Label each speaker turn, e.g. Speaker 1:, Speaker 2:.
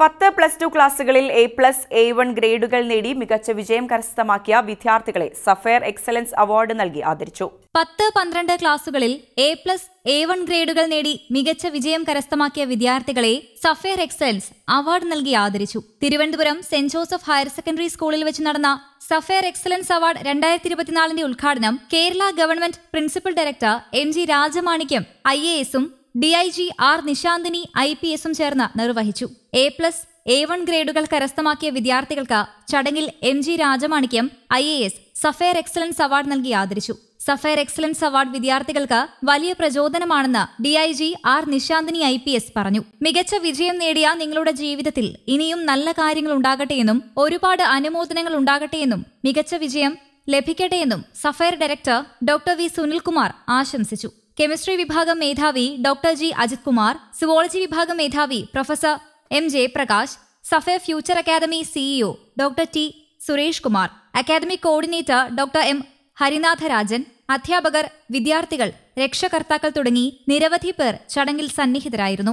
Speaker 1: പത്ത് plus two ക്ലാസ്സുകളിൽ A plus A one ഗ്രേഡുകൾ നേടി മികച്ച വിജയം കരസ്ഥമാക്കിയ വിദ്യാർത്ഥികളെ സഫയർ എക്സലൻസ് അവാർഡ് നൽകി ആദരിച്ചു പത്ത് പന്ത്രണ്ട് ക്ലാസ്സുകളിൽ എ പ്ലസ്
Speaker 2: എ വൺ ഗ്രേഡുകൾ നേടി മികച്ച വിജയം കരസ്ഥമാക്കിയ വിദ്യാർത്ഥികളെ സഫയർ എക്സലൻസ് അവാർഡ് നൽകി ആദരിച്ചു Thiruvananthapuram saint Joseph higher secondary സ്കൂളിൽ വെച്ച് നടന്ന സഫയർ എക്സലൻസ് അവാർഡ് രണ്ടായിരത്തി ഇരുപത്തിനാലിന്റെ ഉദ്ഘാടനം Kerala government principal director M G Rajamanickam I A എസും D I G R Nishanthini I P എസും ചേർന്ന് നിർവഹിച്ചു എ പ്ലസ് എ വൺ ഗ്രേഡുകൾ കരസ്ഥമാക്കിയ വിദ്യാർത്ഥികൾക്ക് ചടങ്ങിൽ M G Rajamanickam I A S sapphire excellence award നൽകി ആദരിച്ചു സഫയർ എക്സലൻസ് അവാർഡ് വിദ്യാർത്ഥികൾക്ക് വലിയ പ്രചോദനമാണെന്ന് D I G R Nishanthini I P S പറഞ്ഞു മികച്ച വിജയം നേടിയ നിങ്ങളുടെ ജീവിതത്തിൽ ഇനിയും നല്ല കാര്യങ്ങൾ ഉണ്ടാകട്ടെയെന്നും ഒരുപാട് അനുമോദനങ്ങൾ ഉണ്ടാകട്ടെയെന്നും മികച്ച വിജയം ലഭിക്കട്ടെയെന്നും sapphire director doctor V Sunilkumar ആശംസിച്ചു കെമിസ്ട്രി വിഭാഗം മേധാവി doctor G Ajith Kumar zoology വിഭാഗം മേധാവി പ്രൊഫസർ എം ജയപ്രകാശ് സഫെ future academy CEO doctor T Suresh Kumar academy coordinator doctor M Harinatharajan അധ്യാപകർ വിദ്യാർത്ഥികൾ രക്ഷകർത്താക്കൾ തുടങ്ങി നിരവധി പേർ ചടങ്ങിൽ സന്നിഹിതരായിരുന്നു